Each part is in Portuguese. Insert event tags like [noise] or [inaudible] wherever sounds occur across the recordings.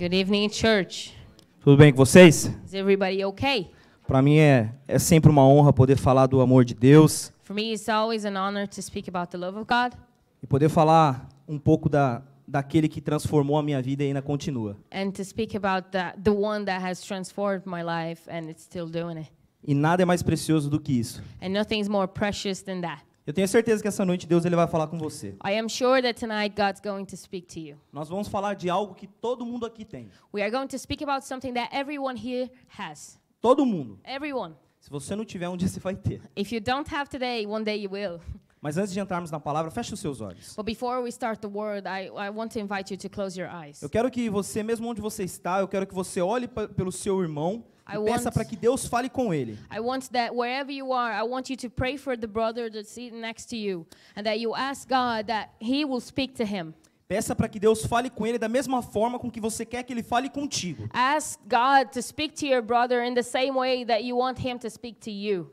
Good evening, church. Tudo bem com vocês? Is everybody okay? Para mim é, é sempre uma honra poder falar do amor de Deus. For me, it's always an honor to speak about the love of God. E poder falar um pouco da daquele que transformou a minha vida e ainda continua. And to speak about the, the one that has transformed my life and it's still doing it. E nada é mais precioso do que isso. And nothing is more precious than that. Eu tenho certeza que essa noite Deus ele vai falar com você. I am sure that tonight God's going to speak to you. Nós vamos falar de algo que todo mundo aqui tem. We are going to speak about something that everyone here has. Todo mundo. Everyone. Se você não tiver, um dia você vai ter. If you don't have today, one day you will. [laughs] Mas antes de entrarmos na palavra, feche os seus olhos. But before we start the word, I, I want to invite you to close your eyes. Eu quero que você, mesmo onde você está, eu quero que você olhe pelo seu irmão. I peça para que Deus fale com ele. I want that wherever you are, I want you to pray for the brother that's sitting next to you and that you ask God that he will speak to him. Peça para que Deus fale com ele da mesma forma com que você quer que ele fale contigo. Ask God to speak to your brother in the same way that you want him to speak to you.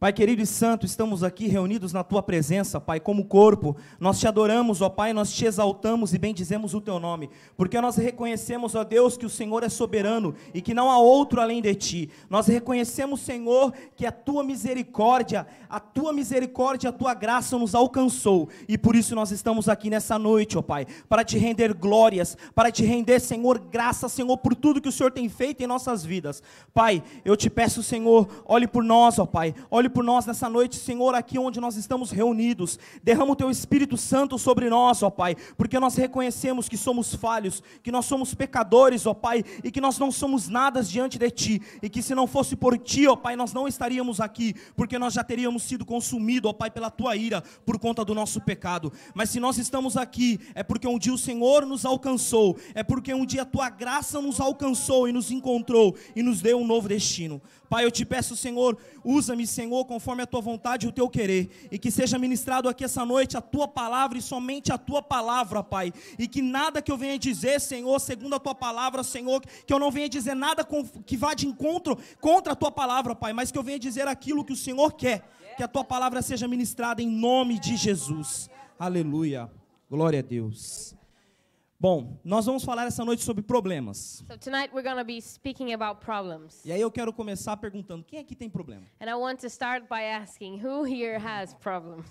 Pai querido e santo, estamos aqui reunidos na tua presença, Pai, como corpo. Nós te adoramos, ó Pai, nós te exaltamos e bendizemos o teu nome, porque nós reconhecemos, ó Deus, que o Senhor é soberano e que não há outro além de ti. Nós reconhecemos, Senhor, que a tua misericórdia, a tua misericórdia, a tua graça nos alcançou e por isso nós estamos aqui nessa noite, ó Pai, para te render glórias, para te render, Senhor, graça, Senhor, por tudo que o Senhor tem feito em nossas vidas. Pai, eu te peço, Senhor, olhe por nós, ó Pai, olhe por nós nessa noite, Senhor, aqui onde nós estamos reunidos. Derrama o teu Espírito Santo sobre nós, ó Pai, porque nós reconhecemos que somos falhos, que nós somos pecadores, ó Pai, e que nós não somos nada diante de ti, e que se não fosse por ti, ó Pai, nós não estaríamos aqui, porque nós já teríamos sido consumidos, ó Pai, pela tua ira, por conta do nosso pecado. Mas se nós estamos aqui, é porque um dia o Senhor nos alcançou, é porque um dia a tua graça nos alcançou e nos encontrou e nos deu um novo destino. Pai, eu te peço, Senhor, usa-me, Senhor conforme a tua vontade e o teu querer, e que seja ministrado aqui essa noite a tua palavra e somente a tua palavra, Pai, e que nada que eu venha dizer, Senhor, segundo a tua palavra, Senhor, que eu não venha dizer nada que vá de encontro contra a tua palavra, Pai, mas que eu venha dizer aquilo que o Senhor quer, que a tua palavra seja ministrada em nome de Jesus. Aleluia. Glória a Deus. Bom, nós vamos falar essa noite sobre problemas. So tonight we're be speaking about problems. E aí eu quero começar perguntando, quem aqui tem problema? And I want to start by asking who here has problems?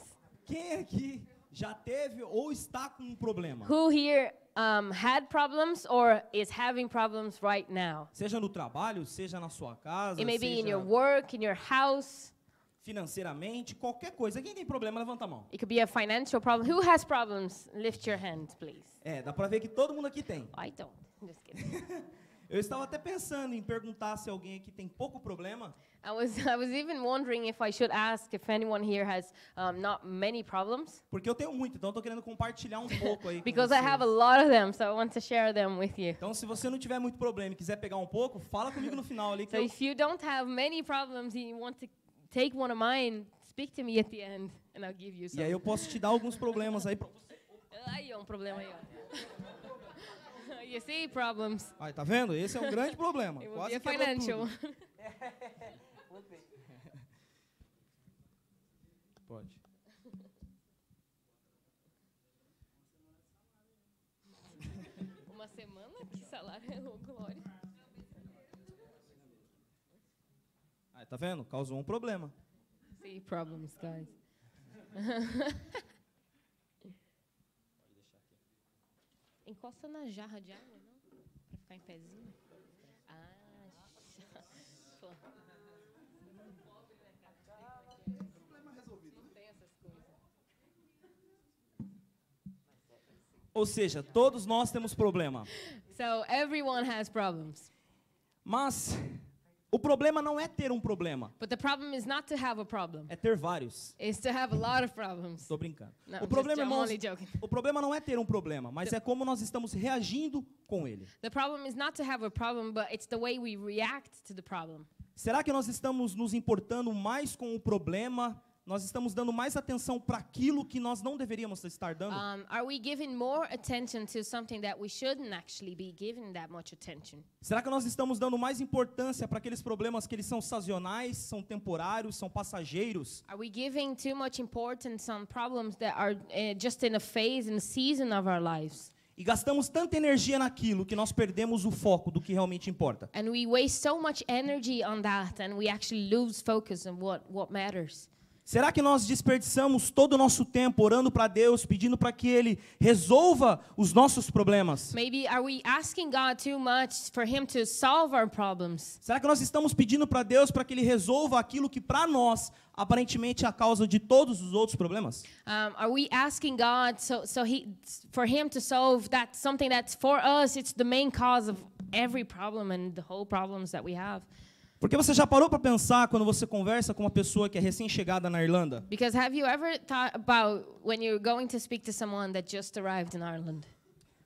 Quem aqui já teve ou está com um problema? Who here um, had problems or is having problems right now? Seja no trabalho, seja na sua casa, It may seja... be in your work, in your house financeiramente, qualquer coisa. Quem tem problema, levanta a mão. It could be a financial problem. Who has problems? Lift your hand, please. É, dá para ver que todo mundo aqui tem. I don't. Just kidding. [laughs] Eu estava até pensando em perguntar se alguém aqui tem pouco problema. I was [laughs] I was even wondering if I should ask if anyone here has um, not many problems. Porque eu tenho muito, então estou querendo compartilhar um pouco aí. [laughs] Because I have a lot of them, so I want to share them with you. Então se você não tiver muito problema e quiser pegar um pouco, fala comigo no final ali. so eu... if you don't have many problems and you want to take one of mine, speak to me at the end, and I'll give you some. E aí eu posso te dar alguns problemas aí para você. Aí, ó, um problema aí, ó. [laughs] you see problems. Aí, tá vendo? Esse é um grande problema. Quase que financial. [laughs] Pode. Uma semana? Que salário é louco, Glória. Tá vendo? Causou um problema. Sim, problems, guys. [laughs] Encosta na jarra de água, não? Para ficar em pezinho. Ah, Problema resolvido. Não tem essas coisas. Ou seja, todos nós temos problema. So everyone has problems. Mas o problema não é ter um problema. But the problem is not to have a problem. É ter vários. It's to have a lot of problems. Estou brincando. No, o problema, irmãos, o problema não é ter um problema, mas the, é como nós estamos reagindo com ele. The problem is not to have a problem, but it's the way we react to the problem. Será que nós estamos nos importando mais com o problema nós estamos dando mais atenção para aquilo que nós não deveríamos estar dando? Um, are we giving more attention to something that we shouldn't actually be giving that much attention? Será que nós estamos dando mais importância para aqueles problemas que eles são sazonais, são temporários, são passageiros? Are we giving too much importance on problems that are uh, just in a phase and season of our lives? E gastamos tanta energia naquilo que nós perdemos o foco do que realmente importa. And we waste so much energy on that and we actually lose focus on what what matters. Será que nós desperdiçamos todo o nosso tempo orando para Deus, pedindo para que ele resolva os nossos problemas? Maybe are we asking God too much for him to solve our problems? Será que nós estamos pedindo para Deus para que ele resolva aquilo que para nós aparentemente é a causa de todos os outros problemas? Um, are we asking God so so he for him to solve that something that's for us it's the main cause of every problem and the whole problems that we have? Porque você já parou para pensar quando você conversa com uma pessoa que é recém-chegada na Irlanda? Because have you ever thought about when you're going to speak to someone that just arrived in Ireland?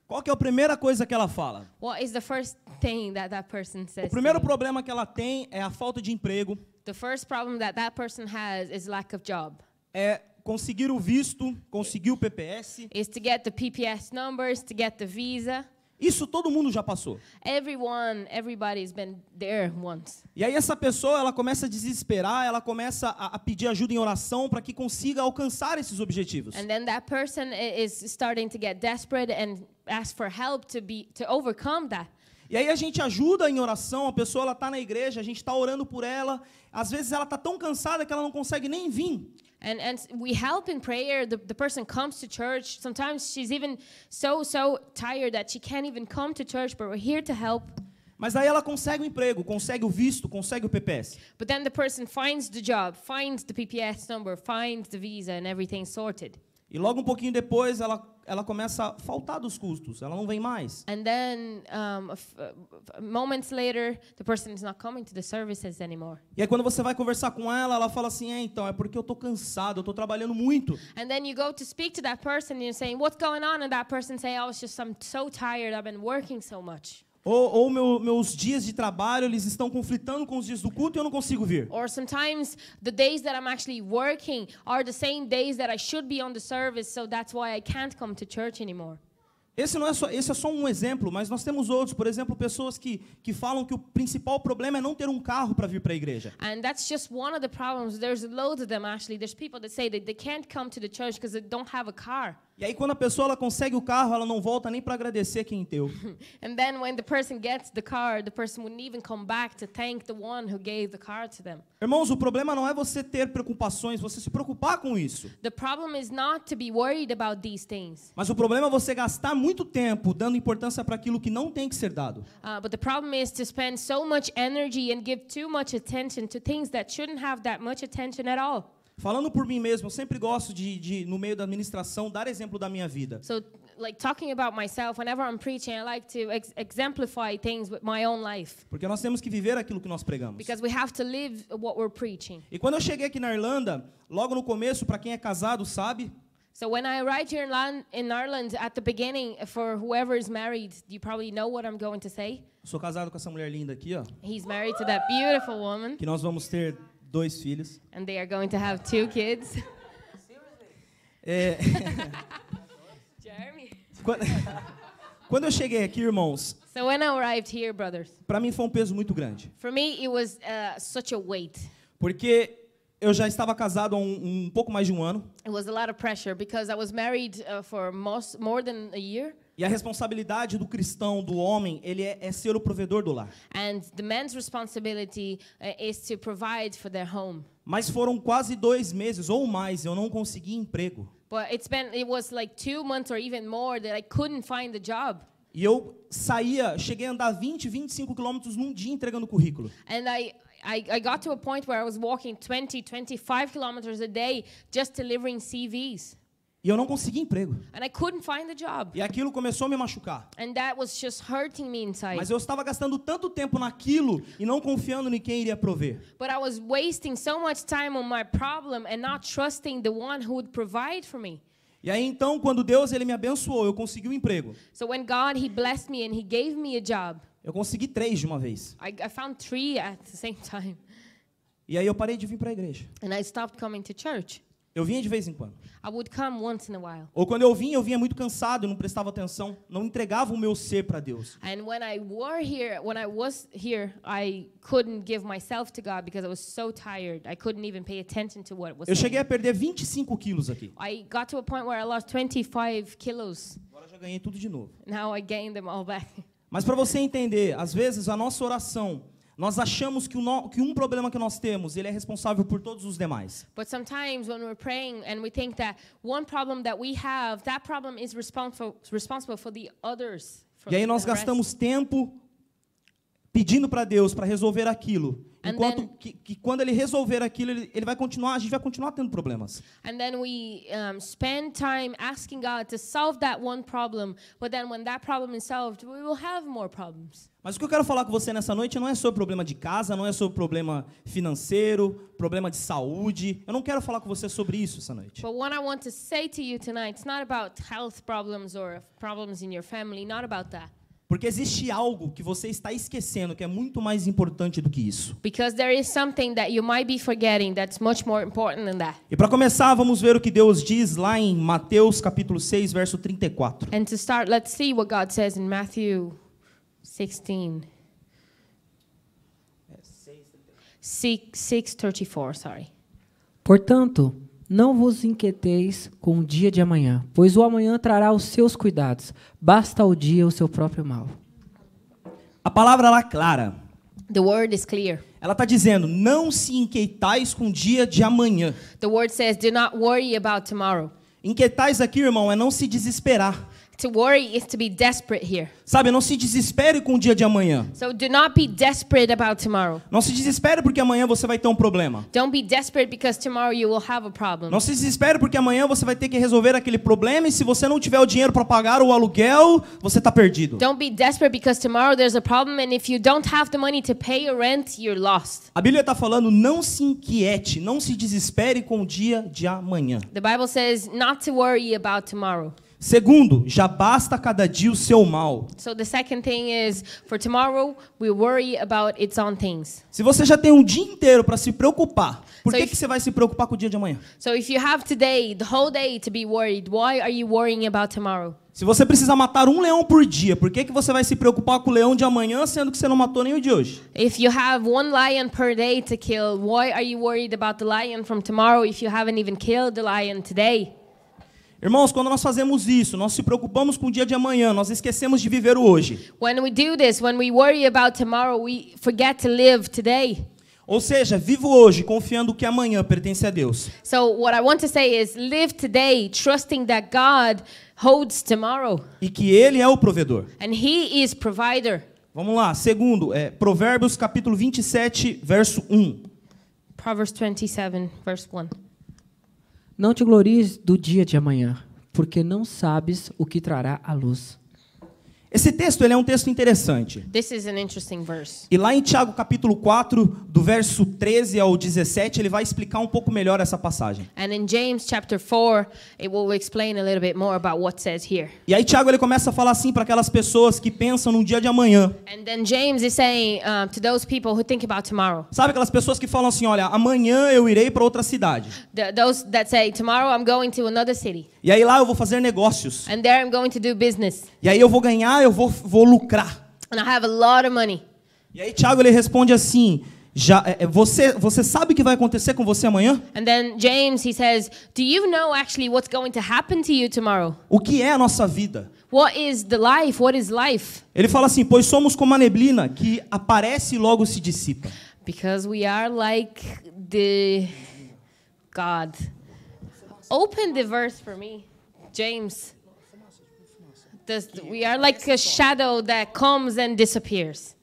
Qual é a primeira coisa que ela fala? What is the first thing that that person says? O primeiro problema que ela tem é a falta de emprego. The first problem that that person has is lack of job. É conseguir o visto, conseguir o PPS. Is to get the PPS numbers, to get the visa. Isso todo mundo já passou. Everyone, everybody's been there once. E aí essa pessoa, ela começa a desesperar, ela começa a, a pedir ajuda em oração para que consiga alcançar esses objetivos. And then that person is starting to get desperate and ask for help to be to overcome that. E aí a gente ajuda em oração, a pessoa ela está na igreja, a gente está orando por ela, às vezes ela está tão cansada que ela não consegue nem vir. and and we help in prayer the, the person comes to church sometimes she's even so so tired that she can't even come to church but we're here to help Mas aí ela consegue o emprego, consegue o visto, consegue o PPS. But then the person finds the job, finds the PPS number, finds the visa and everything sorted. E logo um pouquinho depois ela ela começa a faltar dos custos, ela não vem mais. And then um, moments later the person is not coming to the services anymore. E aí quando você vai conversar com ela, ela fala assim: "É, então, é porque eu tô cansado, eu tô trabalhando muito". And then you go to speak to that person and you're saying, "What's going on?" and that person say, "Oh, it's just I'm so tired, I've been working so much". Ou, ou meu, meus dias de trabalho eles estão conflitando com os dias do culto e eu não consigo vir. Or sometimes the days that I'm actually working are the same days that I should be on the service, so that's why I can't come to church anymore. Esse, não é só, esse é só um exemplo, mas nós temos outros. Por exemplo, pessoas que, que falam que o principal problema é não ter um carro para vir para a igreja. And that's just one of the problems. There's loads of them actually. There's people that say that they can't come to the church because they don't have a car. E aí quando a pessoa ela consegue o carro, ela não volta nem para agradecer quem deu. [laughs] And then when the person gets the car, the person wouldn't even come back to thank the one who gave the car to them. Irmãos, o problema não é você ter preocupações, você se preocupar com isso. The problem is not to be worried about these things. Mas o problema é você gastar muito tempo dando importância para aquilo que não tem que ser dado. Uh, but the problem is to spend so much energy and give too much attention to things that shouldn't have that much attention at all. Falando por mim mesmo, eu sempre gosto de, de no meio da administração dar exemplo da minha vida. So like talking about myself whenever I'm preaching, I like to ex exemplify things with my own life. Porque nós temos que viver aquilo que nós pregamos. Because we have to live what we're preaching. E quando eu cheguei aqui na Irlanda, logo no começo, para quem é casado sabe, So when I arrived here in, Ireland at the beginning, for whoever is married, you probably know what I'm going to say. Sou casado com essa mulher linda aqui, ó. He's married to that beautiful woman. Que nós vamos ter dois filhos. And they are going to have two kids. [laughs] É... [laughs] Jeremy. Quando... [laughs] Quando eu cheguei aqui, irmãos, so para mim foi um peso muito grande. For me, it was uh, such a weight. Porque eu já estava casado há um, um pouco mais de um ano. It was a lot of pressure because I was married uh, for most, more than a year. E a responsabilidade do cristão, do homem, ele é, é ser o provedor do lar. And the man's responsibility eh, is to provide for their home. Mas foram quase dois meses ou mais, eu não consegui emprego. But it's been it was like two months or even more that I couldn't find job. E eu saía, cheguei a andar 20, 25 quilômetros num dia entregando currículo. And I I, I got to a point where I was walking 20, 25 kilometers a day just delivering CVs. E eu não consegui emprego. E aquilo começou a me machucar. Me Mas eu estava gastando tanto tempo naquilo e não confiando em quem iria prover. E aí então quando Deus ele me abençoou, eu consegui um emprego. So when God he blessed me and he gave me a job. Eu consegui três de uma vez. I, I found three at the same [laughs] time. E aí eu parei de vir para a igreja. And I stopped coming to church. Eu vinha de vez em quando. Ou quando eu vinha, eu vinha muito cansado, não prestava atenção, não entregava o meu ser para Deus. Here, here, so tired, eu cheguei a perder 25 quilos aqui. I got to a point where I lost 25 kilos. Agora já ganhei tudo de novo. Now I gained them all back. Mas para você entender, às vezes a nossa oração nós achamos que, no, que, um problema que nós temos, ele é responsável por todos os demais. But sometimes when we're praying and we think that one problem that we have, that problem is responsible responsible for the others. E aí nós gastamos tempo pedindo para Deus para resolver aquilo, Enquanto que, que, quando ele resolver aquilo, ele, ele, vai continuar, a gente vai continuar tendo problemas. And then we um, spend time asking God to solve that one problem, but then when that problem is solved, we will have more problems. Mas o que eu quero falar com você nessa noite não é sobre problema de casa, não é sobre problema financeiro, problema de saúde. Eu não quero falar com você sobre isso essa noite. But what I want to say to you tonight, it's not about health problems or problems in your family, not about that. Porque existe algo que você está esquecendo que é muito mais importante do que isso. Because there is something that you might be forgetting that's much more important than that. E para começar, vamos ver o que Deus diz lá em Mateus capítulo 6, verso 34. And to start, let's see what God says in Matthew 16. 6, 6:34, sorry. Portanto, não vos inquieteis com o dia de amanhã, pois o amanhã trará os seus cuidados. Basta ao dia o seu próprio mal. A palavra lá é clara. The word is clear. Ela está dizendo: não se inquietais com o dia de amanhã. The word says, do not worry about tomorrow. Inquietais aqui, irmão, é não se desesperar. To worry is to be desperate here. Sabe, não se desespere com o dia de amanhã. So do not be desperate about tomorrow. Não se desespere porque amanhã você vai ter um problema. Don't be desperate because tomorrow you will have a problem. Não se desespere porque amanhã você vai ter que resolver aquele problema e se você não tiver o dinheiro para pagar o aluguel, você está perdido. Don't be desperate because tomorrow there's a problem and if you don't have the money to pay your rent, you're lost. A Bíblia está falando não se inquiete, não se desespere com o dia de amanhã. The Bible says not to worry about tomorrow. Segundo, já basta cada dia o seu mal. So the second thing is for tomorrow we worry about its own things. Se você já tem um dia inteiro para se preocupar, por so que, if, que você vai se preocupar com o dia de amanhã? So if you have today the whole day to be worried, why are you worrying about tomorrow? Se você precisa matar um leão por dia, por que, que você vai se preocupar com o leão de amanhã, sendo que você não matou nem o de hoje? If you have one lion per day to kill, why are you worried about the lion from tomorrow if you haven't even killed the lion today? Irmãos, quando nós fazemos isso, nós se preocupamos com o dia de amanhã, nós esquecemos de viver o hoje. When we do this, when we worry about tomorrow, we forget to live today. Ou seja, vivo hoje confiando que amanhã pertence a Deus. So what I want to say is live today trusting that God holds tomorrow. E que ele é o provedor. And he is provider. Vamos lá, segundo, é Provérbios capítulo 27, verso 1. Proverbs 27, verse 1. Não te glories do dia de amanhã, porque não sabes o que trará à luz. Esse texto ele é um texto interessante. E lá em Tiago capítulo 4, do verso 13 ao 17, ele vai explicar um pouco melhor essa passagem. James, 4, e aí Tiago ele começa a falar assim para aquelas pessoas que pensam no dia de amanhã. Saying, Sabe aquelas pessoas que falam assim, olha, amanhã eu irei para outra cidade. The, those that say tomorrow I'm going to another city. E aí lá eu vou fazer negócios. And there I'm going to do business. E aí eu vou ganhar ah, eu vou, vou lucrar. And I have a lot of money. E aí Tiago ele responde assim, já, é, é, você, você sabe o que vai acontecer com você amanhã? And then James he says, do you know actually what's going to happen to you tomorrow? O que é a nossa vida? What is the life? What is life? Ele fala assim, pois somos como a neblina que aparece e logo se dissipa. Because we are like the God. Open the verse for me, James. Does, we are like a shadow that comes and disappears.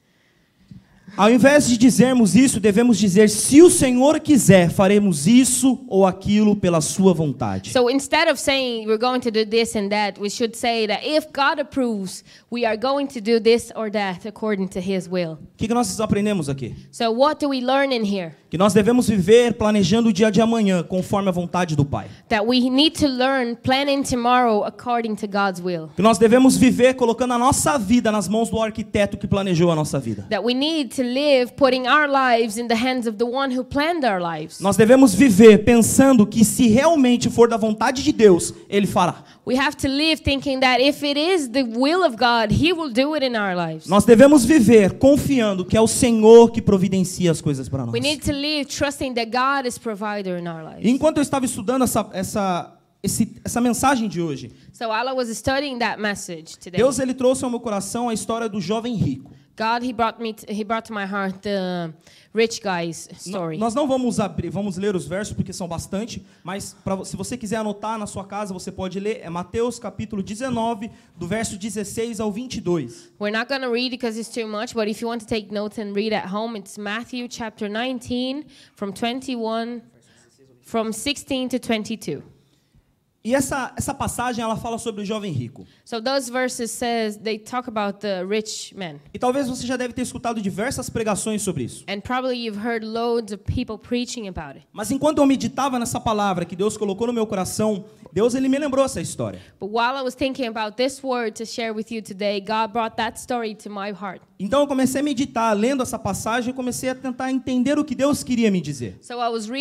Ao invés de dizermos isso, devemos dizer: se o Senhor quiser, faremos isso ou aquilo pela sua vontade. So instead of saying we're going to do this and that, we should say that if God approves, we are going to do this or that according to his will. O que, que nós aprendemos aqui? So what do we learn in here? Que nós devemos viver planejando o dia de amanhã conforme a vontade do Pai. That we need to learn planning tomorrow according to God's will. Que nós devemos viver colocando a nossa vida nas mãos do arquiteto que planejou a nossa vida. That we need to live putting our lives in the hands of the one who planned our lives. Nós devemos viver pensando que se realmente for da vontade de Deus, ele fará. We have to live thinking that if it is the will of God, he will do it in our lives. Nós devemos viver confiando que é o Senhor que providencia as coisas para nós. We need to live trusting that God is provider in our lives. Enquanto eu estava estudando essa essa esse, essa mensagem de hoje. So Deus ele trouxe ao meu coração a história do jovem rico. God, he brought me, to, he brought to my heart the rich guy's story. Nós não vamos abrir, vamos ler os versos porque são bastante, mas pra, se você quiser anotar na sua casa, você pode ler, é Mateus capítulo 19, do verso 16 ao 22. We're not going to read because it's too much, but if you want to take notes and read at home, it's Matthew chapter 19 from 21 from 16 to 22. E essa essa passagem ela fala sobre o jovem rico. So those verses says they talk about the rich man. E talvez você já deve ter escutado diversas pregações sobre isso. And probably you've heard loads of people preaching about it. Mas enquanto eu meditava nessa palavra que Deus colocou no meu coração, Deus ele me lembrou essa história. But while I was thinking about this word to share with you today, God brought that story to my heart. Então eu comecei a meditar, lendo essa passagem, eu comecei a tentar entender o que Deus queria me dizer. So to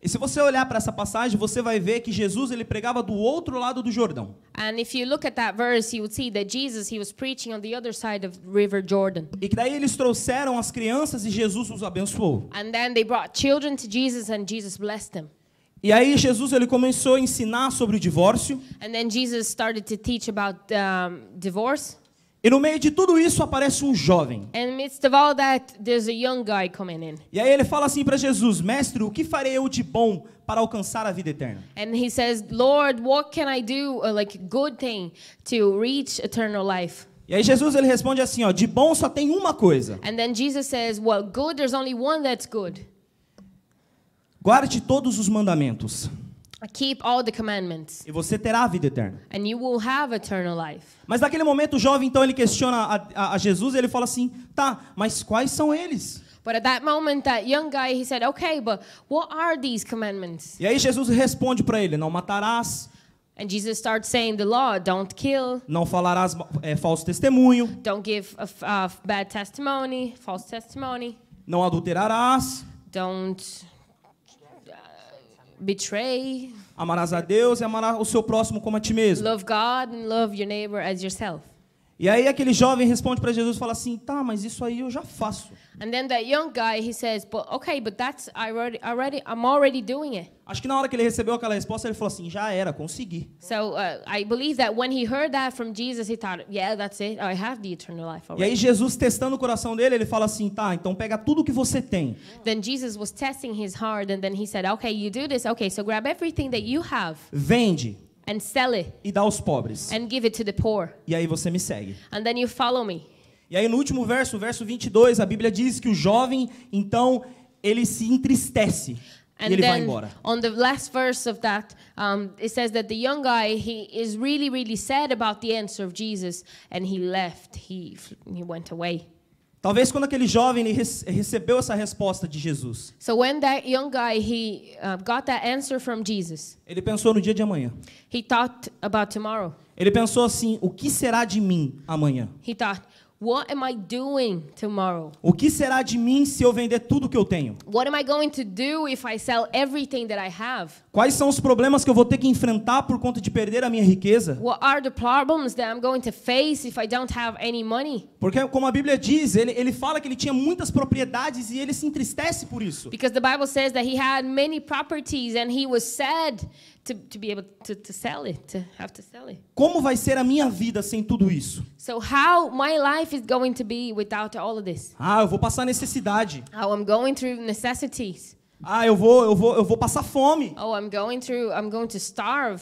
e se você olhar para essa passagem, você vai ver que Jesus ele pregava do outro lado do Jordão. Verse, Jesus, e que daí eles trouxeram as crianças e Jesus os abençoou. And then they brought children to Jesus and Jesus blessed them. E aí Jesus ele começou a ensinar sobre o divórcio. And then Jesus started to teach about um, divorce. E no meio de tudo isso aparece um jovem. That, e aí ele fala assim para Jesus, mestre, o que farei eu de bom para alcançar a vida eterna? And he says, Lord, what can I do, like good thing, to reach eternal life? E aí Jesus ele responde assim, ó, de bom só tem uma coisa. And then Jesus says, well, good, there's only one that's good. Guarde todos os mandamentos. Uh, keep all the commandments. E você terá a vida eterna. And you will have eternal life. Mas naquele momento o jovem então ele questiona a, a, a Jesus e ele fala assim: "Tá, mas quais são eles?" But at that moment that young guy he said, "Okay, but what are these commandments?" E aí Jesus responde para ele: "Não matarás." And Jesus starts saying the law, don't kill. Não falarás é, falso testemunho. Don't give a, a bad testimony, false testimony. Não adulterarás. Don't Betray. Amarás a Deus e amarás o seu próximo como a ti mesmo. Love God and love your neighbor as yourself. E aí aquele jovem responde para Jesus e fala assim: "Tá, mas isso aí eu já faço". And then that young guy he says, "But okay, but that's I already, already I'm already doing it". Acho que na hora que ele recebeu aquela resposta, ele falou assim: "Já era, consegui". So uh, I believe that when he heard that from Jesus, he thought, "Yeah, that's it. I have the eternal life already". E aí Jesus testando o coração dele, ele fala assim: "Tá, então pega tudo que você tem". Then Jesus was testing his heart and then he said, "Okay, you do this. Okay, so grab everything that you have". Vende and sell it e dá aos pobres. and give it to the poor. E aí você me segue. And then you follow me. E aí no último verso, verso 22, a Bíblia diz que o jovem, então, ele se entristece. And e ele then, vai embora. On the last verse of that, um, it says that the young guy he is really really sad about the answer of Jesus and he left. He he went away. Talvez quando aquele jovem recebeu essa resposta de Jesus. So when that young guy he uh, got that answer from Jesus. Ele pensou no dia de amanhã. He thought about tomorrow. Ele pensou assim: o que será de mim amanhã? He thought, What am I doing tomorrow? O que será de mim se eu vender tudo que eu tenho? What am I going to do if I sell everything that I have? Quais são os problemas que eu vou ter que enfrentar por conta de perder a minha riqueza? What are the problems that I'm going to face if I don't have any money? Porque como a Bíblia diz, ele ele fala que ele tinha muitas propriedades e ele se entristece por isso. Because the Bible says that he had many properties and he was sad To, to be able to, to sell it, to have to sell it. Como vai ser a minha vida sem tudo isso? So how my life is going to be without all of this? Ah, eu vou passar necessidade. How I'm going through necessities. Ah, eu vou, eu vou, eu vou passar fome. Oh, I'm going through, I'm going to starve.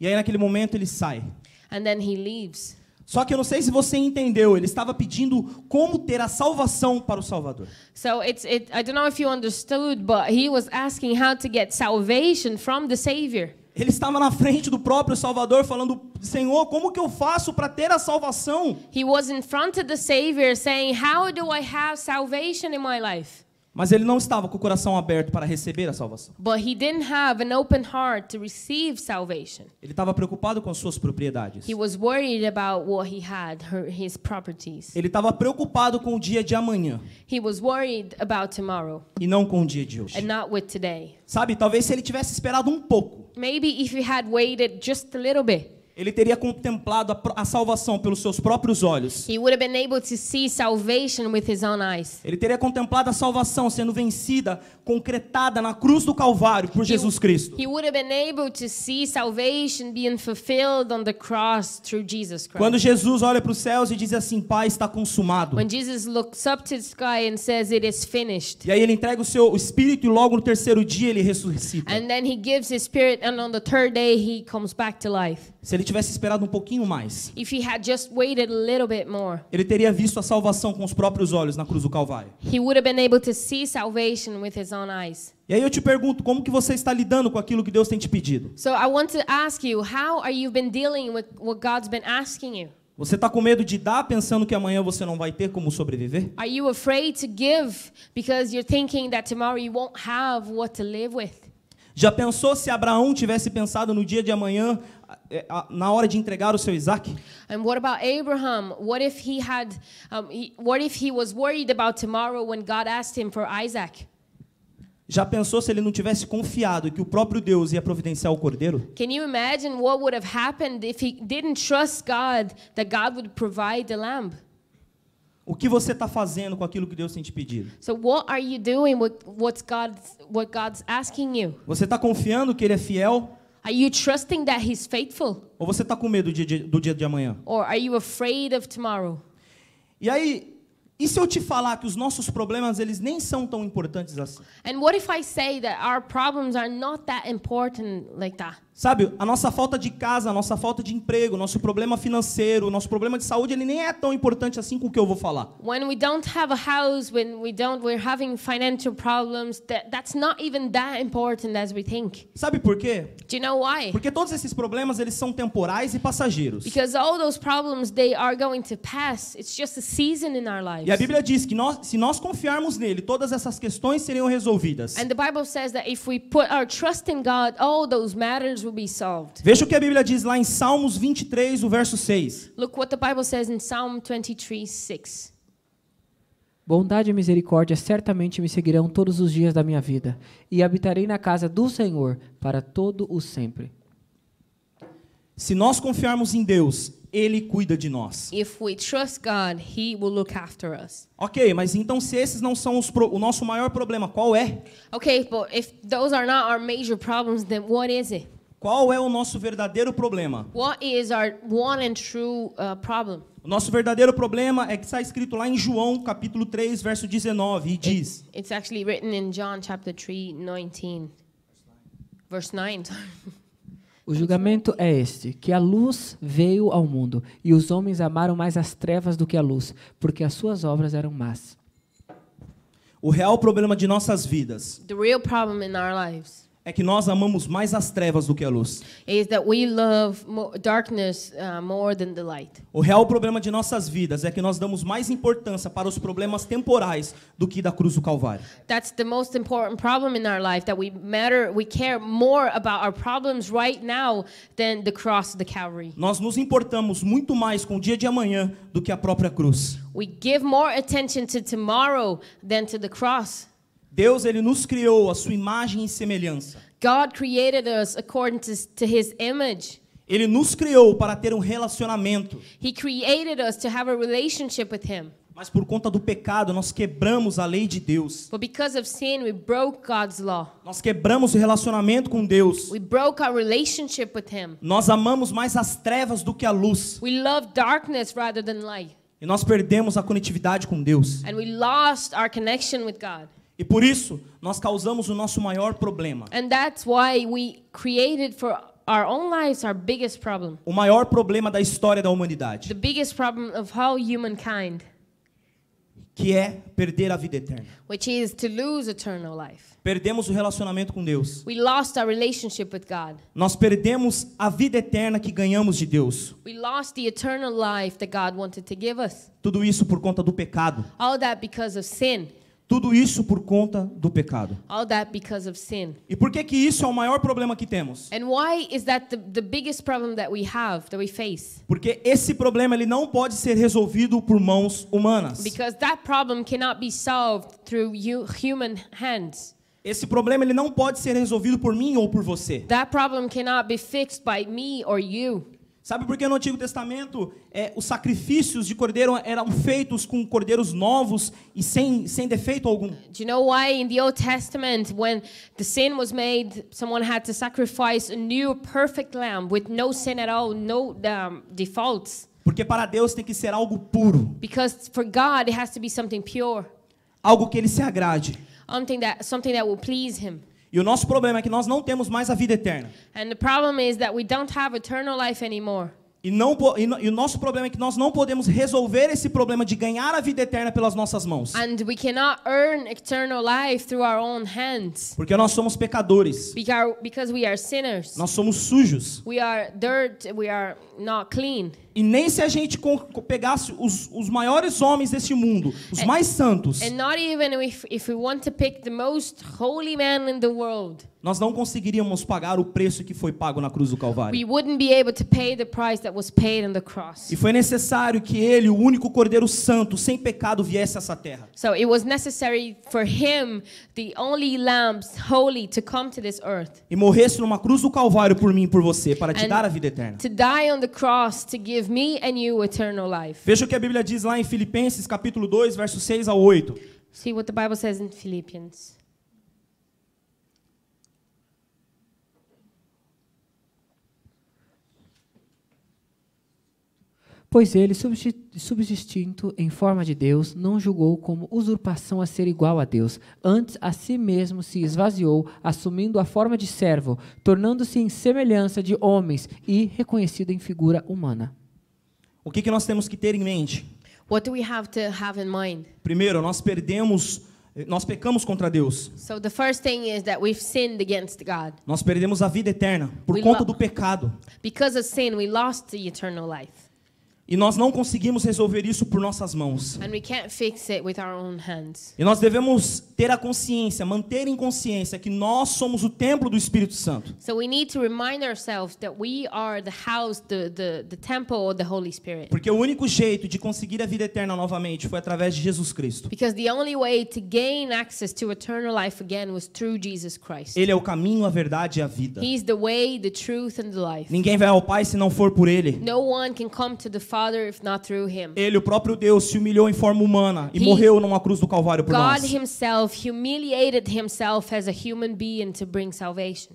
E aí naquele momento ele sai. And then he leaves. Só que eu não sei se você entendeu, ele estava pedindo como ter a salvação para o Salvador. So it's it I don't know if you understood, but he was asking how to get salvation from the savior. Ele estava na frente do próprio Salvador falando, Senhor, como que eu faço para ter a salvação? He was in front of the savior saying, how do I have salvation in my life? Mas ele não estava com o coração aberto para receber a salvação. But he didn't have an open heart to receive salvation. Ele estava preocupado com suas propriedades. He was worried about what he had, his properties. Ele estava preocupado com o dia de amanhã. He was worried about tomorrow. E não com o dia de hoje. And not with today. Sabe, talvez se ele tivesse esperado um pouco. Maybe if he had waited just a little bit ele teria contemplado a, salvação pelos seus próprios olhos. Ele teria contemplado a salvação sendo vencida, concretada na cruz do Calvário por he, Jesus Cristo. Jesus Quando Jesus olha para os céus e diz assim, Pai, está consumado. Says, e aí ele entrega o seu espírito e logo no terceiro dia ele ressuscita. And then he gives his spirit and on the third day he comes back to life. Se ele tivesse esperado um pouquinho mais, if he had just waited a little bit more, ele teria visto a salvação com os próprios olhos na cruz do Calvário. he would have been able to see salvation with his own eyes. E aí eu te pergunto, como que você está lidando com aquilo que Deus tem te pedido? So I want to ask you, how are you been dealing with what God's been asking you? Você está com medo de dar pensando que amanhã você não vai ter como sobreviver? Are you afraid to give because you're thinking that tomorrow you won't have what to live with? Já pensou se Abraão tivesse pensado no dia de amanhã, é, na hora de entregar o seu Isaac? And what about Abraham? What if he had um, he, what if he was worried about tomorrow when God asked him for Isaac? Já pensou se ele não tivesse confiado que o próprio Deus ia providenciar o cordeiro? Can you imagine what would have happened if he didn't trust God that God would provide the lamb? O que você está fazendo com aquilo que Deus tem te pedido? So what are you doing with what God's asking you? Você está confiando que ele é fiel? Are you trusting that he's faithful? Ou você está com medo do dia de amanhã? Or are you afraid of tomorrow? E aí, e se eu te falar que os nossos problemas eles nem são tão importantes assim? And what if I say that our problems are not that important like that? Sabe, a nossa falta de casa, a nossa falta de emprego, nosso problema financeiro, nosso problema de saúde, ele nem é tão importante assim com o que eu vou falar. When we don't have a house, when we don't we're having financial problems, that, that's not even that important as we think. Sabe por quê? Do you know why? Porque todos esses problemas eles são temporais e passageiros. Because all those problems they are going to pass. It's just a season in our lives. E a Bíblia diz que nós, se nós confiarmos nele, todas essas questões seriam resolvidas. And the Bible says that if we put our trust in God, all those matters Veja o que a Bíblia diz lá em Salmos 23, o verso 6. Look what the Bible says in Psalm 23, 6. Bondade e misericórdia certamente me seguirão todos os dias da minha vida, e habitarei na casa do Senhor para todo o sempre. Se nós confiarmos em Deus, ele cuida de nós. If we trust God, he will look after us. OK, mas então se esses não são pro, o nosso maior problema, qual é? Okay, but if those are not our major problems, then what is it? Qual é o nosso verdadeiro problema? What is our one and true uh, problem? O nosso verdadeiro problema é que está escrito lá em João, capítulo 3, verso 19, e diz. it's actually written in John chapter 3, 19. Verse 9. [laughs] O julgamento é este: que a luz veio ao mundo, e os homens amaram mais as trevas do que a luz, porque as suas obras eram más. O real problema de nossas vidas. The real problem in our lives é que nós amamos mais as trevas do que a luz. Is that we love darkness uh, more than the light. O real problema de nossas vidas é que nós damos mais importância para os problemas temporais do que da cruz do calvário. That's the most important problem in our life that we matter we care more about our problems right now than the cross the Calvary. Nós nos importamos muito mais com o dia de amanhã do que a própria cruz. We give more attention to tomorrow than to the cross. Deus ele nos criou a sua imagem e semelhança. God created us according to, to his image. Ele nos criou para ter um relacionamento. He created us to have a relationship with him. Mas por conta do pecado, nós quebramos a lei de Deus. But because of sin, we broke God's law. Nós quebramos o relacionamento com Deus. We broke our relationship with him. Nós amamos mais as trevas do que a luz. We love darkness rather than light. E nós perdemos a conectividade com Deus. And we lost our connection with God. E por isso nós causamos o nosso maior problema. And that's why we created for our own lives our biggest problem. O maior problema da história da humanidade. The biggest problem of how humankind que é perder a vida eterna. Which is to lose eternal life. Perdemos o relacionamento com Deus. We lost our relationship with God. Nós perdemos a vida eterna que ganhamos de Deus. We lost the eternal life that God wanted to give us. Tudo isso por conta do pecado. All that because of sin. Tudo isso por conta do pecado. All that because of sin. E por que que isso é o maior problema que temos? And why is that the, the biggest problem that we have, that we face? Porque esse problema ele não pode ser resolvido por mãos humanas. Because that problem cannot be solved through you, human hands. Esse problema ele não pode ser resolvido por mim ou por você. That problem cannot be fixed by me or you. Sabe por que no Antigo Testamento é, os sacrifícios de cordeiro eram feitos com cordeiros novos e sem, sem defeito algum? Do you know why in the Old Testament when the sin was made, someone had to sacrifice a new perfect lamb with no sin at all, no um, defaults? Porque para Deus tem que ser algo puro. Because for God it has to be something pure. Algo que ele se agrade. Something that something that will please him. E o nosso problema é que nós não temos mais a vida eterna. E, não, e, no, e, o nosso problema é que nós não podemos resolver esse problema de ganhar a vida eterna pelas nossas mãos. Porque nós somos pecadores. Because, nós somos sujos. We are dirt, we are not clean. E nem se a gente pegasse os, os maiores homens deste mundo, os and, mais santos. If, if nós não conseguiríamos pagar o preço que foi pago na cruz do Calvário. E foi necessário que ele, o único Cordeiro Santo, sem pecado, viesse a essa terra. So it was necessary for him, the only lamb holy to come to this earth. E morresse numa cruz do Calvário por mim e por você, para te and dar a vida eterna. To die on the cross to give give me and you eternal life. Veja o que a Bíblia diz lá em Filipenses capítulo 2, verso 6 ao 8. See what the Bible says in Philippians. Pois ele, subsistindo em forma de Deus, não julgou como usurpação a ser igual a Deus. Antes, a si mesmo se esvaziou, assumindo a forma de servo, tornando-se em semelhança de homens e reconhecido em figura humana. O que, que nós temos que ter em mente? What do we have to have in mind? Primeiro, nós perdemos nós pecamos contra Deus. So the first thing is that we've sinned against God. Nós perdemos a vida eterna por we conta do pecado. Because of sin, we lost the eternal life. E nós não conseguimos resolver isso por nossas mãos. E nós devemos ter a consciência, manter em consciência que nós somos o templo do Espírito Santo. o templo do Espírito Santo. Porque o único jeito de conseguir a vida eterna novamente foi através de Jesus Cristo. Jesus ele é o caminho, a verdade e a vida. Way, Ninguém vai ao Pai se não for por ele. No one can come to the Father Father if not through him. Ele, o próprio Deus, se humilhou em forma humana e He, morreu numa cruz do Calvário por God nós. God himself humiliated himself as a human being to bring salvation.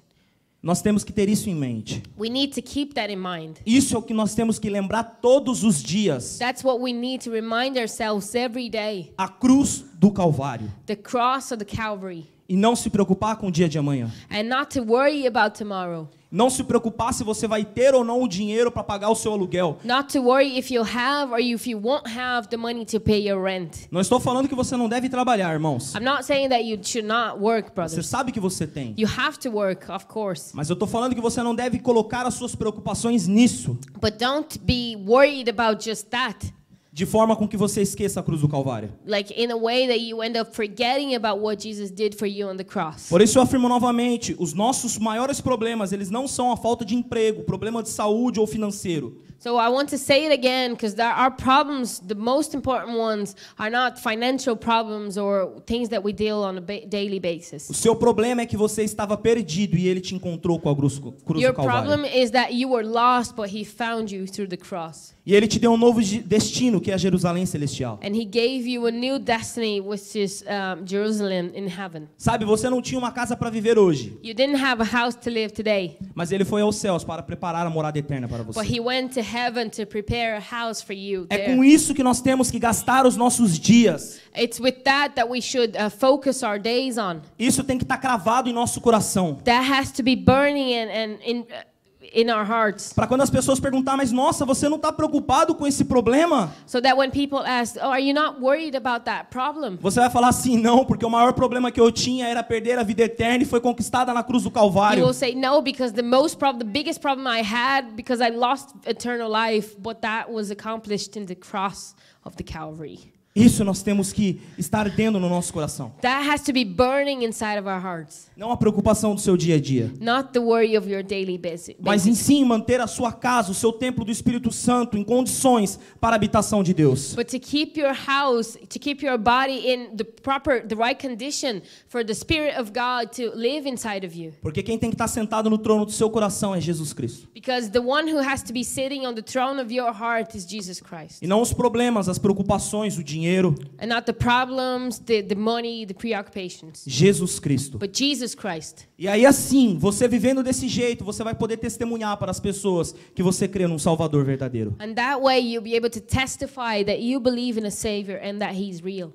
Nós temos que ter isso em mente. We need to keep that in mind. Isso é o que nós temos que lembrar todos os dias. That's what we need to remind ourselves every day. A cruz do Calvário. The the cross of Calvary. E não se preocupar com o dia de amanhã. And not to worry about tomorrow. Não se preocupar se você vai ter ou não o dinheiro para pagar o seu aluguel. Not to worry if you have or if you won't have the money to pay your rent. Não estou falando que você não deve trabalhar, irmãos. I'm not saying that you should not work, brothers. Você sabe que você tem. You have to work, of course. Mas eu estou falando que você não deve colocar as suas preocupações nisso. But don't be worried about just that de forma com que você esqueça a cruz do Calvário. Like in a way that you end up forgetting about what Jesus did for you on the cross. Por isso eu afirmo novamente, os nossos maiores problemas, eles não são a falta de emprego, problema de saúde ou financeiro. So I want to say it again because our problems, the most important ones, are not financial problems or things that we deal on a daily basis. O seu problema é que você estava perdido e ele te encontrou com a cruz, cruz do Calvário. Your problem is that you were lost but he found you through the cross. E ele te deu um novo destino que é Jerusalém celestial. And he gave you a new destiny which is um, Jerusalem in heaven. Sabe, você não tinha uma casa para viver hoje. You didn't have a house to live today. Mas ele foi aos céus para preparar a morada eterna para você. But he went to heaven to prepare a house for you é there. É com isso que nós temos que gastar os nossos dias. It's with that that we should uh, focus our days on. Isso tem que estar tá cravado em nosso coração. That has to be burning and, and in, uh, in our hearts. Para quando as pessoas perguntar, mas nossa, você não está preocupado com esse problema? So that when people ask, oh, are you not worried about that problem? Você vai falar assim, não, porque o maior problema que eu tinha era perder a vida eterna e foi conquistada na cruz do Calvário. You will say no because the most problem, the biggest problem I had because I lost eternal life, but that was accomplished in the cross of the Calvary. Isso nós temos que estar dentro no nosso coração. That has to be burning inside of our hearts. Não a preocupação do seu dia a dia. Not the worry of your daily Mas em sim manter a sua casa, o seu templo do Espírito Santo em condições para a habitação de Deus. But to keep your house, to keep your body in the proper the right condition for the spirit of God to live inside of you. Porque quem tem que estar sentado no trono do seu coração é Jesus Cristo. Because the one who has to be sitting on the throne of your heart is Jesus Christ. E não os problemas, as preocupações, o dinheiro dinheiro. And not the problems, the, the money, the preoccupations. Jesus Cristo. But Jesus Christ. E aí assim, você vivendo desse jeito, você vai poder testemunhar para as pessoas que você crê num Salvador verdadeiro. And that way you'll be able to testify that you believe in a savior and that he's real.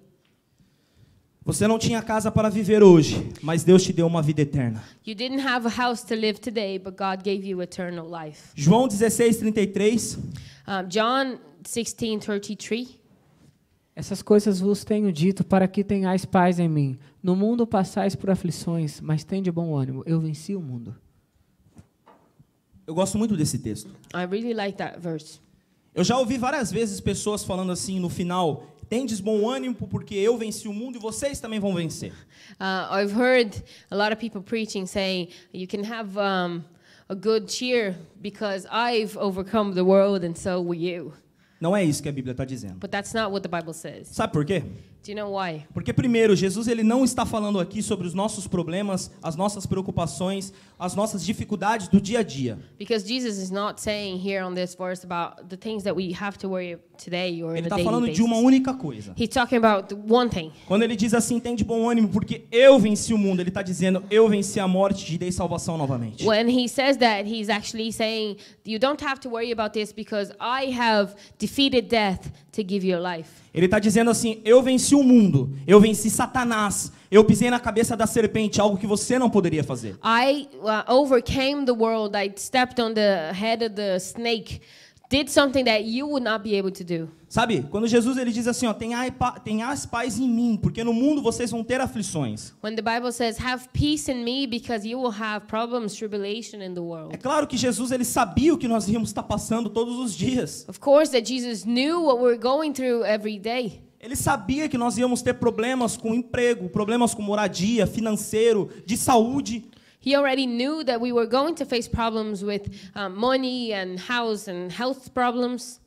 Você não tinha casa para viver hoje, mas Deus te deu uma vida eterna. Today, João 16:33. Um, John 16:33. Essas coisas vos tenho dito para que tenhais paz em mim. No mundo passais por aflições, mas tende bom ânimo. Eu venci o mundo. Eu gosto muito desse texto. I really like that verse. Eu já ouvi várias vezes pessoas falando assim no final, tendes bom ânimo porque eu venci o mundo e vocês também vão vencer. Uh, I've heard a lot of people preaching saying you can have um, a good cheer because I've overcome the world and so will you. Não é isso que a Bíblia está dizendo. But that's not what the Bible says. Sabe por quê? Do you know why? Porque primeiro, Jesus ele não está falando aqui sobre os nossos problemas, as nossas preocupações, as nossas dificuldades do dia a dia. Because Jesus is not saying here on this verse about the things that we have to worry today or Ele está falando basis. de uma única coisa. He's talking about one thing. Quando ele diz assim, tem de bom ânimo porque eu venci o mundo, ele está dizendo eu venci a morte e dei salvação novamente. When he says that, he's actually saying you don't have to worry about this because I have defeated death to give you life. Ele está dizendo assim, eu venci venci o mundo, eu venci Satanás, eu pisei na cabeça da serpente, algo que você não poderia fazer. I uh, overcame the world, I stepped on the head of the snake, did something that you would not be able to do. Sabe, quando Jesus ele diz assim, ó, tenhais paz em mim, porque no mundo vocês vão ter aflições. When the Bible says, have peace in me because you will have problems, tribulation in the world. É claro que Jesus ele sabia o que nós íamos estar passando todos os dias. Of course that Jesus knew what we're going through every day. Ele sabia que nós íamos ter problemas com emprego, problemas com moradia, financeiro, de saúde. He already knew that we were going to face problems with uh, money and house and health problems.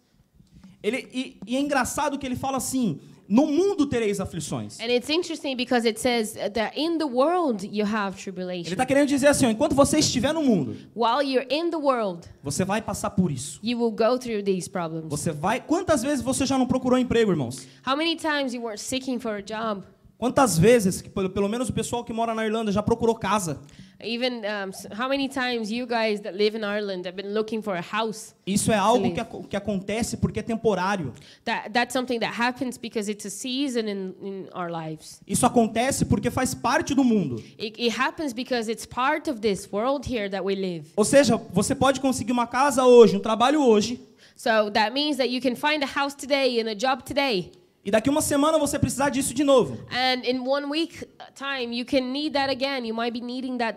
Ele, e, e é engraçado que ele fala assim: no mundo tereis aflições. And it's interesting because it says that in the world you have tribulation. Ele está querendo dizer assim, enquanto você estiver no mundo, while you're in the world, você vai passar por isso. You will go through these problems. Você vai. Quantas vezes você já não procurou emprego, irmãos? How many times you were seeking for a job? Quantas vezes, pelo menos o pessoal que mora na Irlanda já procurou casa? Even um, how many times you guys that live in Ireland have been looking for a house? Isso é algo que, a, que acontece porque é temporário. That, that's something that happens because it's a season in, in our lives. Isso acontece porque faz parte do mundo. It, it happens because it's part of this world here that we live. Ou seja, você pode conseguir uma casa hoje, um trabalho hoje. So that means that you can find a house today and a job today. E daqui uma semana você precisar disso de novo.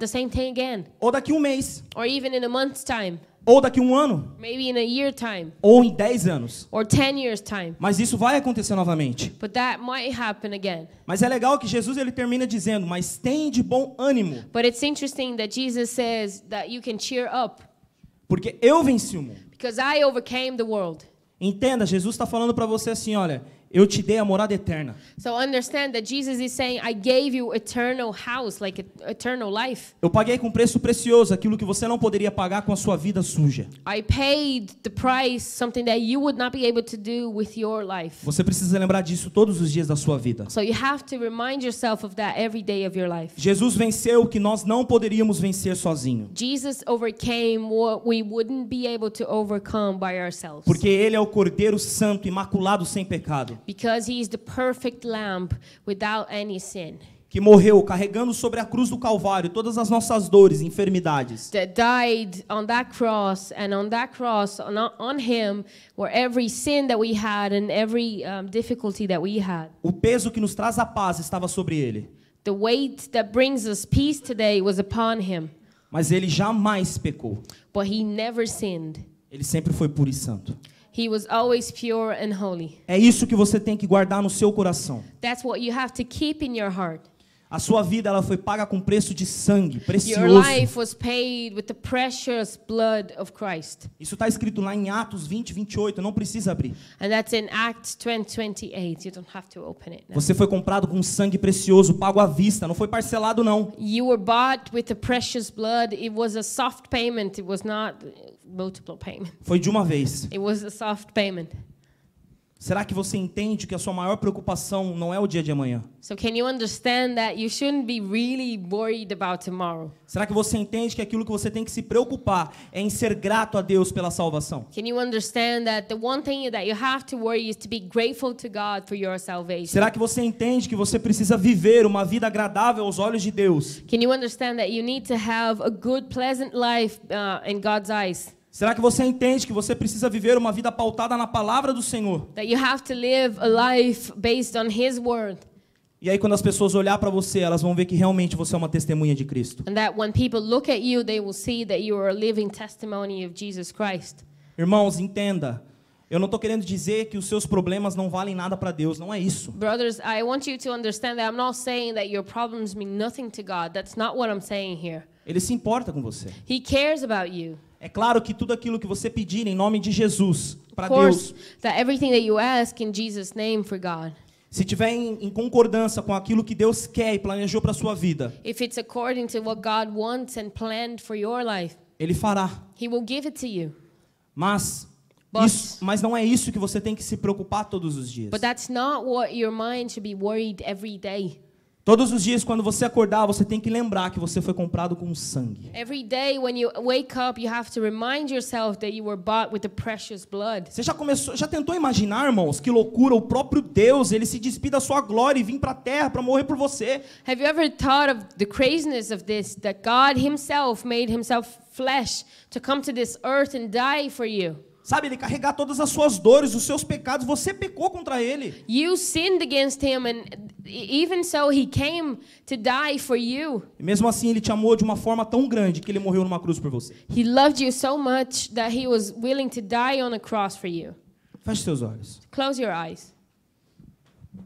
Time, Ou daqui um mês. Ou daqui um ano. Ou em 10 anos. Mas isso vai acontecer novamente. Mas é legal que Jesus ele termina dizendo, mas tem de bom ânimo. But it's interesting that Jesus says that you can cheer up. Porque eu venci o mundo. Entenda, Jesus está falando para você assim, olha, eu te dei a morada eterna. So understand that Jesus is saying, I gave you eternal house, like eternal life. Eu paguei com preço precioso aquilo que você não poderia pagar com a sua vida suja. I paid the price, something that you would not be able to do with your life. Você precisa lembrar disso todos os dias da sua vida. So you have to remind yourself of that every day of your life. Jesus venceu o que nós não poderíamos vencer sozinho. Jesus overcame what we wouldn't be able to overcome by ourselves. Porque ele é o Cordeiro Santo, imaculado sem pecado because he is the perfect lamb without any sin. Que morreu carregando sobre a cruz do Calvário todas as nossas dores, enfermidades. That died on that cross and on that cross on, on him were every sin that we had and every um, difficulty that we had. O peso que nos traz a paz estava sobre ele. The weight that brings us peace today was upon him. Mas ele jamais pecou. But he never sinned. Ele sempre foi puro e santo. He was always pure and holy. É isso que você tem que guardar no seu coração. That's what you have to keep in your heart. A sua vida ela foi paga com preço de sangue, precioso. Your life was paid with the precious blood of Christ. Isso está escrito lá em Atos 20, 28. Não precisa abrir. And that's in Acts 20, 28. You don't have to open it. Now. Você foi comprado com sangue precioso, pago à vista. Não foi parcelado não. You were bought with the precious blood. It was a soft payment. It was not multiple payments. Foi de uma vez. It was a soft payment. Será que você entende que a sua maior preocupação não é o dia de amanhã? So can you understand that you shouldn't be really worried about tomorrow? Será que você entende que aquilo que você tem que se preocupar é em ser grato a Deus pela salvação? Can you understand that the one thing that you have to worry is to be grateful to God for your salvation? Será que você entende que você precisa viver uma vida agradável aos olhos de Deus? Can you understand that you need to have a good pleasant life uh, in God's eyes? Será que você entende que você precisa viver uma vida pautada na palavra do Senhor? That you have to live a life based on his word. E aí quando as pessoas olhar para você, elas vão ver que realmente você é uma testemunha de Cristo. And that when people look at you, they will see that you are a living testimony of Jesus Christ. Irmãos, entenda, eu não estou querendo dizer que os seus problemas não valem nada para Deus, não é isso. Brothers, I want you to understand that I'm not saying that your problems mean nothing to God. That's not what I'm saying here. Ele se importa com você. He cares about you. É claro que tudo aquilo que você pedir em nome de Jesus para Deus. That everything that you ask in Jesus name for God. Se tiver em, em, concordância com aquilo que Deus quer e planejou para sua vida. If it's according to what God wants and planned for your life. Ele fará. He will give it to you. Mas But, isso, mas não é isso que você tem que se preocupar todos os dias. But that's not what your mind should be worried every day. Todos os dias quando você acordar, você tem que lembrar que você foi comprado com sangue. Every day when you wake up, you have to remind yourself that you were bought with the precious blood. Você já começou, já tentou imaginar, irmãos, que loucura o próprio Deus, ele se despida da sua glória e vim para a terra para morrer por você? Have you ever thought of the craziness of this that God himself made himself flesh to come to this earth and die for you? Sabe, ele carregar todas as suas dores, os seus pecados, você pecou contra ele. You sinned against him and even so he came to die for you. E mesmo assim ele te amou de uma forma tão grande que ele morreu numa cruz por você. He loved you so much that he was willing to die on a cross for you. Feche seus olhos. Close your eyes.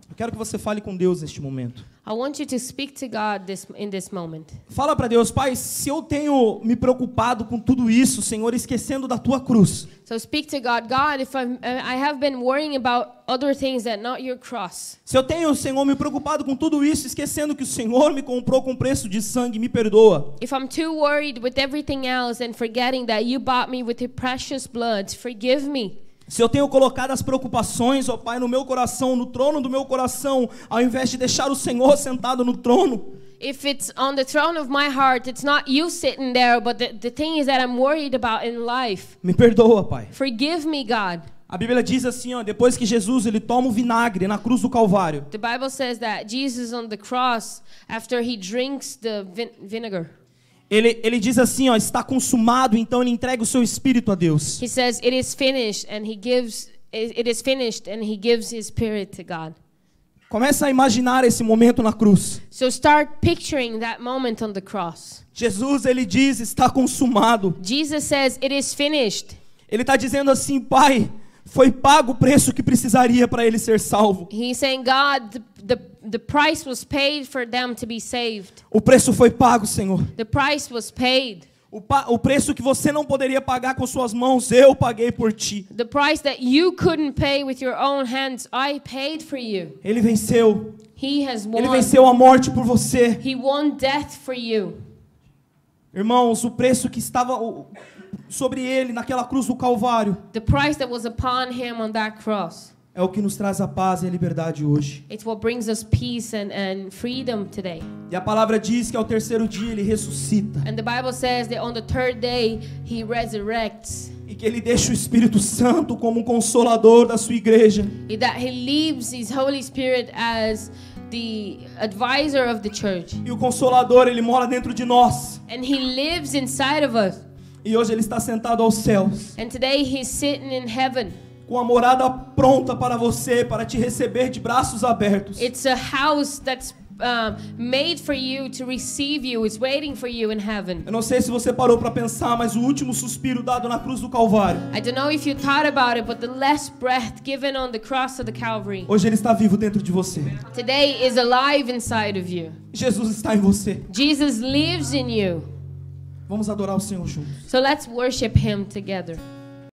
Eu quero que você fale com Deus neste momento. I want you to speak to God this, in this moment. Fala para Deus, Pai, se eu tenho me preocupado com tudo isso, Senhor, esquecendo da tua cruz. So speak to God, God, if I'm, I have been worrying about other things that not your cross. Se eu tenho, Senhor, me preocupado com tudo isso, esquecendo que o Senhor me comprou com preço de sangue, me perdoa. If I'm too worried with everything else and forgetting that you bought me with your precious blood, forgive me. Se eu tenho colocado as preocupações, ó Pai, no meu coração, no trono do meu coração, ao invés de deixar o Senhor [laughs] sentado no trono. If it's on the throne of my heart, it's not you sitting there, but the, the thing is that I'm worried about in life. Me perdoa, Pai. Forgive me, God. A Bíblia diz assim, ó, depois que Jesus ele toma o vinagre na cruz do Calvário. The Bible says that Jesus on the cross after he drinks the vin vinegar. Ele, ele diz assim, ó, está consumado, então ele entrega o seu espírito a Deus. He says it is finished and he gives it is finished and he gives his spirit to God. Começa a imaginar esse momento na cruz. So start picturing that moment on the cross. Jesus ele diz está consumado. Jesus says it is finished. Ele está dizendo assim, Pai, foi pago o preço que precisaria para ele ser salvo. He's saying, God, the, the price was paid for them to be saved. O preço foi pago, Senhor. The price was paid. O, o preço que você não poderia pagar com suas mãos, eu paguei por ti. The price that you couldn't pay with your own hands, I paid for you. Ele venceu. He has won. Ele venceu a morte por você. He won death for you. Irmãos, o preço que estava sobre ele naquela cruz do Calvário. The price that was upon him on that cross. É o que nos traz a paz e a liberdade hoje. It's what brings us peace and, and freedom today. E a palavra diz que ao terceiro dia ele ressuscita. And the Bible says that on the third day he resurrects. E que ele deixa o Espírito Santo como um consolador da sua igreja. E that he leaves his Holy Spirit as the advisor of the church. E o consolador ele mora dentro de nós. And he lives inside of us. E hoje ele está sentado aos céus. And today he's sitting in heaven. Com a morada pronta para você, para te receber de braços abertos. It's a house that's Uh, feita para você to receive you está esperando for você in heaven. Eu não sei se você parou para pensar, mas o último suspiro dado na cruz do Calvário. I don't know if you thought about it, but the last breath given on the cross of the Calvary. Hoje ele está vivo dentro de você. Today is alive inside of you. Jesus está em você. Jesus lives in you. Vamos adorar o Senhor juntos. So let's worship him together.